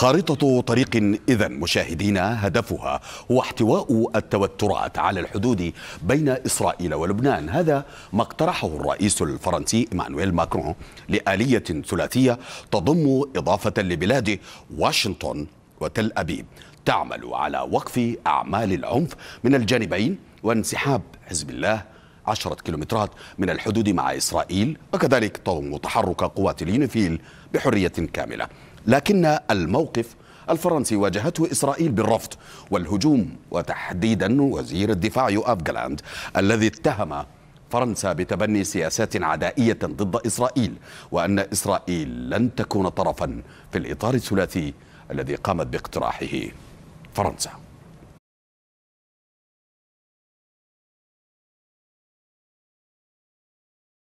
خارطة طريق إذا مشاهدينا هدفها هو احتواء التوترات على الحدود بين إسرائيل ولبنان هذا ما اقترحه الرئيس الفرنسي إيمانويل ماكرون لآلية ثلاثية تضم إضافة لبلاد واشنطن وتل أبيب تعمل على وقف أعمال العنف من الجانبين وانسحاب حزب الله عشرة كيلومترات من الحدود مع إسرائيل وكذلك طوم وتحرك قوات اليونيفيل بحرية كاملة لكن الموقف الفرنسي واجهته إسرائيل بالرفض والهجوم وتحديدا وزير الدفاع يؤاف جلاند الذي اتهم فرنسا بتبني سياسات عدائية ضد إسرائيل وأن إسرائيل لن تكون طرفا في الإطار الثلاثي الذي قامت باقتراحه فرنسا